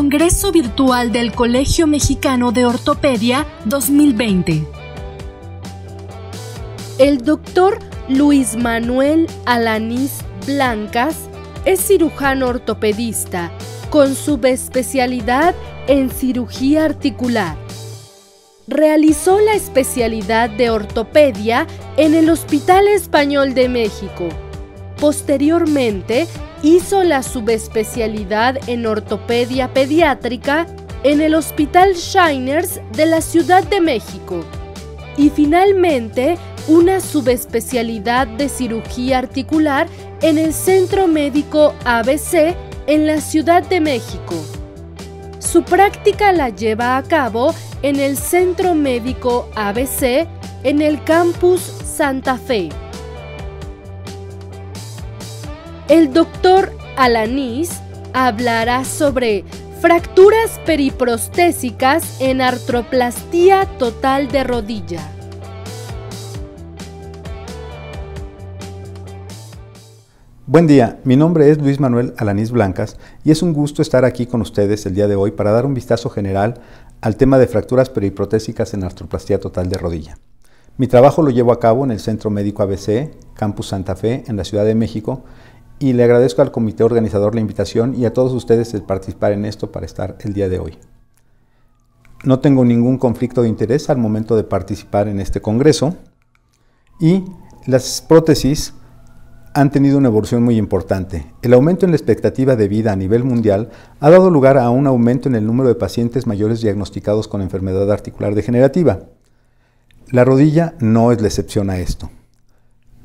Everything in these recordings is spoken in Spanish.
Congreso Virtual del Colegio Mexicano de Ortopedia 2020. El doctor Luis Manuel Alanís Blancas es cirujano ortopedista con subespecialidad en cirugía articular. Realizó la especialidad de ortopedia en el Hospital Español de México. Posteriormente, hizo la subespecialidad en ortopedia pediátrica en el Hospital Shiners de la Ciudad de México y finalmente una subespecialidad de cirugía articular en el Centro Médico ABC en la Ciudad de México. Su práctica la lleva a cabo en el Centro Médico ABC en el Campus Santa Fe. El doctor Alanís hablará sobre fracturas periprostésicas en artroplastía total de rodilla. Buen día, mi nombre es Luis Manuel Alanís Blancas y es un gusto estar aquí con ustedes el día de hoy para dar un vistazo general al tema de fracturas periprotésicas en artroplastía total de rodilla. Mi trabajo lo llevo a cabo en el Centro Médico ABC, Campus Santa Fe, en la Ciudad de México, y le agradezco al comité organizador la invitación y a todos ustedes el participar en esto para estar el día de hoy. No tengo ningún conflicto de interés al momento de participar en este congreso y las prótesis han tenido una evolución muy importante. El aumento en la expectativa de vida a nivel mundial ha dado lugar a un aumento en el número de pacientes mayores diagnosticados con enfermedad articular degenerativa. La rodilla no es la excepción a esto.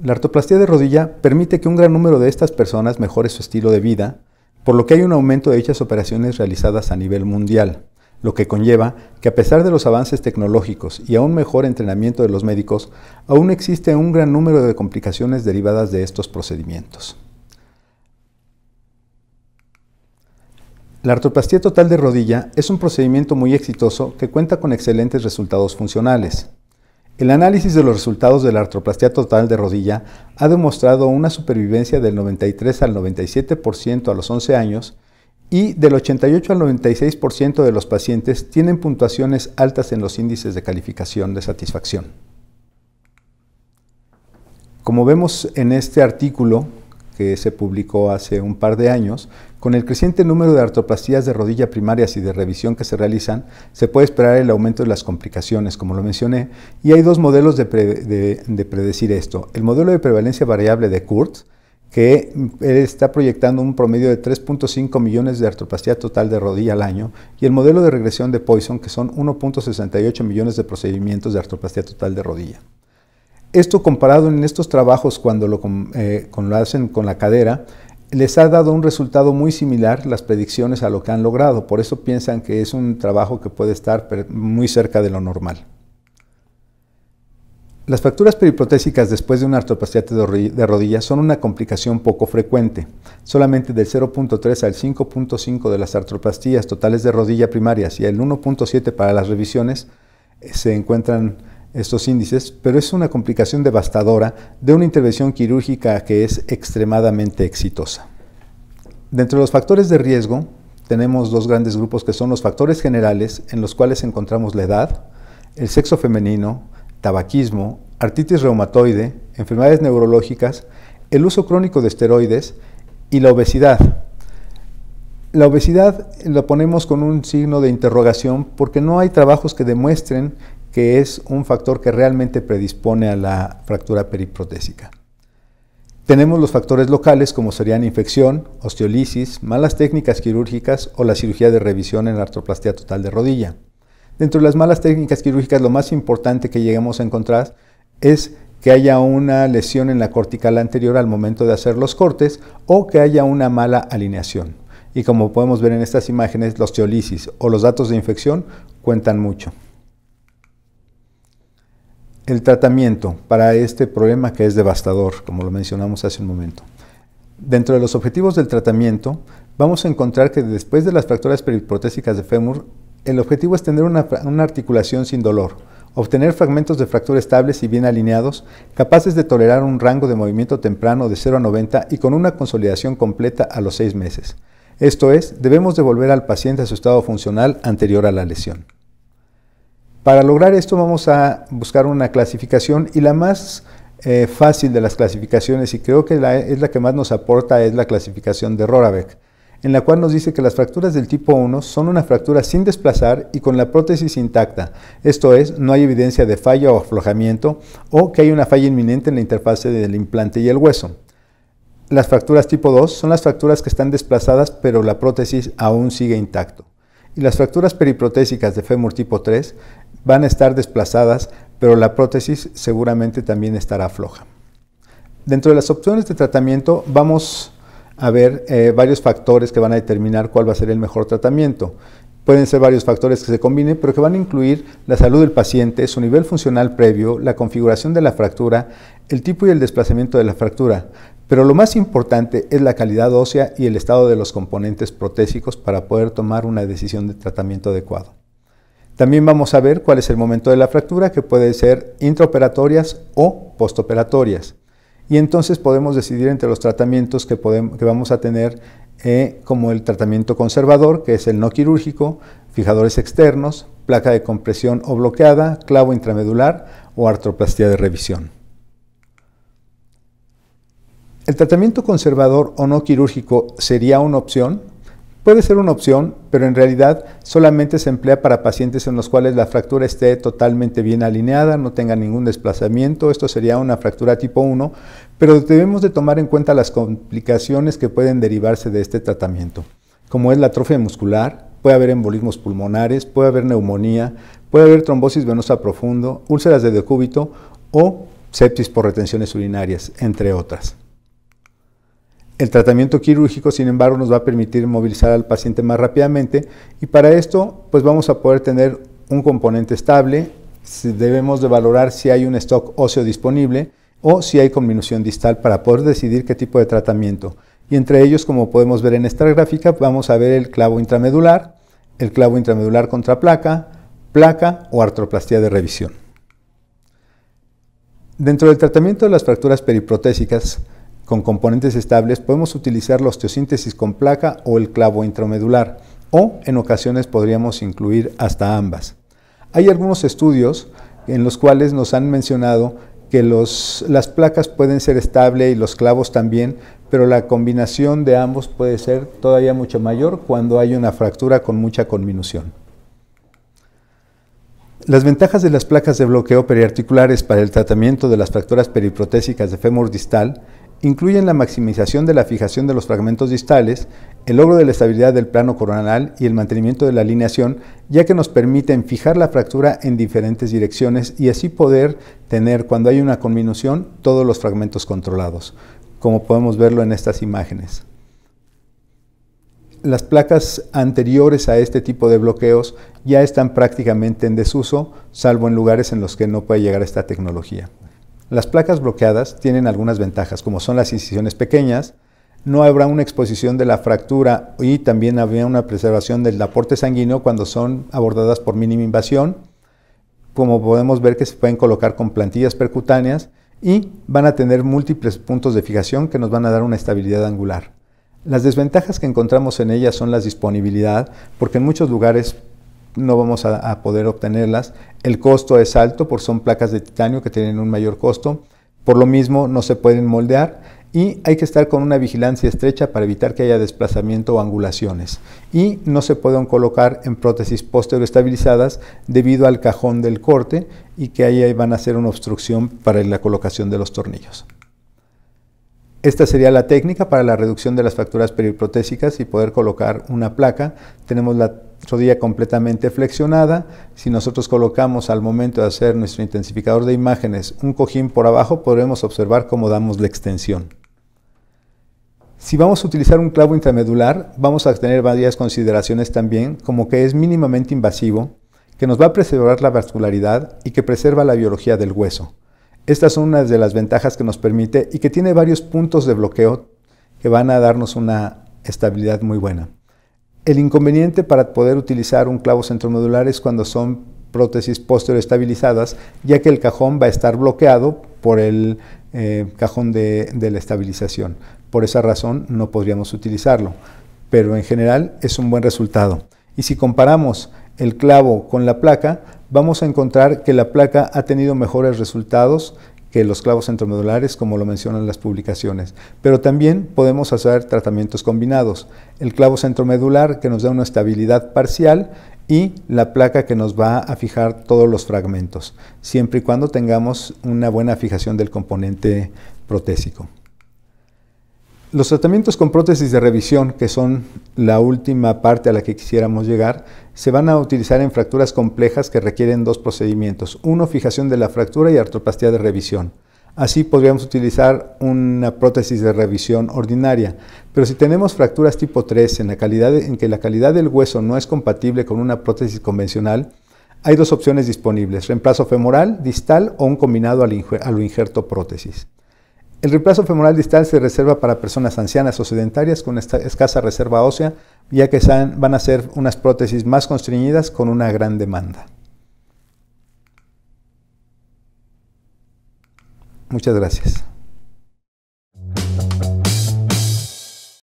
La artoplastía de rodilla permite que un gran número de estas personas mejore su estilo de vida, por lo que hay un aumento de dichas operaciones realizadas a nivel mundial, lo que conlleva que a pesar de los avances tecnológicos y a un mejor entrenamiento de los médicos, aún existe un gran número de complicaciones derivadas de estos procedimientos. La artoplastía total de rodilla es un procedimiento muy exitoso que cuenta con excelentes resultados funcionales. El análisis de los resultados de la artroplastia total de rodilla ha demostrado una supervivencia del 93 al 97% a los 11 años y del 88 al 96% de los pacientes tienen puntuaciones altas en los índices de calificación de satisfacción. Como vemos en este artículo, que se publicó hace un par de años, con el creciente número de artroplastías de rodilla primarias y de revisión que se realizan, se puede esperar el aumento de las complicaciones, como lo mencioné, y hay dos modelos de, predecir esto. El modelo de prevalencia variable de Kurtz, que está proyectando un promedio de 3.5 millones de artroplastía total de rodilla al año, y el modelo de regresión de Poisson, que son 1.68 millones de procedimientos de artroplastía total de rodilla. Esto comparado en estos trabajos cuando eh, lo, hacen con la cadera, les ha dado un resultado muy similar las predicciones a lo que han logrado. Por eso piensan que es un trabajo que puede estar muy cerca de lo normal. Las fracturas periprotésicas después de una artroplastia de rodilla son una complicación poco frecuente. Solamente del 0.3 al 5.5 de las artroplastías totales de rodilla primarias y el 1.7 para las revisiones eh, se encuentran estos índices, pero es una complicación devastadora de una intervención quirúrgica que es extremadamente exitosa. Dentro de los factores de riesgo, tenemos dos grandes grupos que son los factores generales, en los cuales encontramos la edad, el sexo femenino, tabaquismo, artritis reumatoide, enfermedades neurológicas, el uso crónico de esteroides y la obesidad. La obesidad la ponemos con un signo de interrogación porque no hay trabajos que demuestren que es un factor que realmente predispone a la fractura periprotésica. Tenemos los factores locales como serían infección, osteolisis, malas técnicas quirúrgicas o la cirugía de revisión en la artroplastia total de rodilla. Dentro de las malas técnicas quirúrgicas lo más importante que lleguemos a encontrar es que haya una lesión en la cortical anterior al momento de hacer los cortes o que haya una mala alineación. Y como podemos ver en estas imágenes, los osteolisis o los datos de infección cuentan mucho. El tratamiento para este problema que es devastador, como lo mencionamos hace un momento. Dentro de los objetivos del tratamiento, vamos a encontrar que después de las fracturas periprotésicas de fémur, el objetivo es tener una, una, articulación sin dolor, obtener fragmentos de fractura estables y bien alineados, capaces de tolerar un rango de movimiento temprano de 0 a 90 y con una consolidación completa a los 6 meses. Esto es, debemos devolver al paciente a su estado funcional anterior a la lesión. Para lograr esto vamos a buscar una clasificación y la más eh, fácil de las clasificaciones y creo que es la que más nos aporta es la clasificación de Rorabeck, en la cual nos dice que las fracturas del tipo 1 son una fractura sin desplazar y con la prótesis intacta, esto es, no hay evidencia de falla o aflojamiento o que hay una falla inminente en la interfase del implante y el hueso. Las fracturas tipo 2 son las fracturas que están desplazadas pero la prótesis aún sigue intacto. Y las fracturas periprotésicas de fémur tipo 3 van a estar desplazadas, pero la prótesis seguramente también estará floja. Dentro de las opciones de tratamiento vamos a ver eh, varios factores que van a determinar cuál va a ser el mejor tratamiento. Pueden ser varios factores que se combinen, pero que van a incluir la salud del paciente, su nivel funcional previo, la configuración de la fractura, el tipo y el desplazamiento de la fractura. Pero lo más importante es la calidad ósea y el estado de los componentes protésicos para poder tomar una decisión de tratamiento adecuado. También vamos a ver cuál es el momento de la fractura, que puede ser intraoperatorias o postoperatorias. Y entonces podemos decidir entre los tratamientos que, que vamos a tener, eh, como el tratamiento conservador, que es el no quirúrgico, fijadores externos, placa de compresión o bloqueada, clavo intramedular o artroplastía de revisión. El tratamiento conservador o no quirúrgico sería una opción Puede ser una opción, pero en realidad solamente se emplea para pacientes en los cuales la fractura esté totalmente bien alineada, no tenga ningún desplazamiento, esto sería una fractura tipo 1, pero debemos de tomar en cuenta las complicaciones que pueden derivarse de este tratamiento, como es la atrofia muscular, puede haber embolismos pulmonares, puede haber neumonía, puede haber trombosis venosa profundo, úlceras de decúbito o sepsis por retenciones urinarias, entre otras. El tratamiento quirúrgico, sin embargo, nos va a permitir movilizar al paciente más rápidamente y para esto pues vamos a poder tener un componente estable, debemos de valorar si hay un stock óseo disponible o si hay conminución distal para poder decidir qué tipo de tratamiento. Y entre ellos, como podemos ver en esta gráfica, vamos a ver el clavo intramedular, el clavo intramedular contra placa, placa o artroplastía de revisión. Dentro del tratamiento de las fracturas periprotésicas, con componentes estables, podemos utilizar la osteosíntesis con placa o el clavo intramedular, o en ocasiones podríamos incluir hasta ambas. Hay algunos estudios en los cuales nos han mencionado que las placas pueden ser estables y los clavos también, pero la combinación de ambos puede ser todavía mucho mayor cuando hay una fractura con mucha conminución. Las ventajas de las placas de bloqueo periarticulares para el tratamiento de las fracturas periprotésicas de fémur distal incluyen la maximización de la fijación de los fragmentos distales, el logro de la estabilidad del plano coronal y el mantenimiento de la alineación, ya que nos permiten fijar la fractura en diferentes direcciones y así poder tener, cuando hay una conminución, todos los fragmentos controlados, como podemos verlo en estas imágenes. Las placas anteriores a este tipo de bloqueos ya están prácticamente en desuso, salvo en lugares en los que no puede llegar esta tecnología. Las placas bloqueadas tienen algunas ventajas, como son las incisiones pequeñas, no habrá una exposición de la fractura y también habría una preservación del aporte sanguíneo cuando son abordadas por mínima invasión, como podemos ver que se pueden colocar con plantillas percutáneas y van a tener múltiples puntos de fijación que nos van a dar una estabilidad angular. Las desventajas que encontramos en ellas son la disponibilidad, porque en muchos lugares no vamos a, poder obtenerlas. El costo es alto, por son placas de titanio que tienen un mayor costo. Por lo mismo, no se pueden moldear y hay que estar con una vigilancia estrecha para evitar que haya desplazamiento o angulaciones. Y no se pueden colocar en prótesis estabilizadas debido al cajón del corte y que ahí van a ser una obstrucción para la colocación de los tornillos. Esta sería la técnica para la reducción de las facturas periprotésicas y poder colocar una placa. Tenemos la rodilla completamente flexionada. Si nosotros colocamos al momento de hacer nuestro intensificador de imágenes un cojín por abajo, podremos observar cómo damos la extensión. Si vamos a utilizar un clavo intramedular, vamos a tener varias consideraciones también, como que es mínimamente invasivo, que nos va a preservar la vascularidad y que preserva la biología del hueso. Estas son una de las ventajas que nos permite y que tiene varios puntos de bloqueo que van a darnos una estabilidad muy buena. El inconveniente para poder utilizar un clavo centromodular es cuando son prótesis estabilizadas, ya que el cajón va a estar bloqueado por el eh, cajón de la estabilización. Por esa razón no podríamos utilizarlo, pero en general es un buen resultado. Y si comparamos el clavo con la placa, vamos a encontrar que la placa ha tenido mejores resultados que los clavos centromedulares, como lo mencionan las publicaciones. Pero también podemos hacer tratamientos combinados. El clavo centromedular que nos da una estabilidad parcial y la placa que nos va a fijar todos los fragmentos, siempre y cuando tengamos una buena fijación del componente protésico. Los tratamientos con prótesis de revisión, que son la última parte a la que quisiéramos llegar, se van a utilizar en fracturas complejas que requieren dos procedimientos, uno fijación de la fractura y artroplastía de revisión. Así podríamos utilizar una prótesis de revisión ordinaria, pero si tenemos fracturas tipo 3 en, la calidad en que la calidad del hueso no es compatible con una prótesis convencional, hay dos opciones disponibles, reemplazo femoral, distal o un combinado a lo al injerto prótesis. El reemplazo femoral distal se reserva para personas ancianas o sedentarias con escasa reserva ósea, ya que van a ser unas prótesis más constreñidas con una gran demanda. Muchas gracias.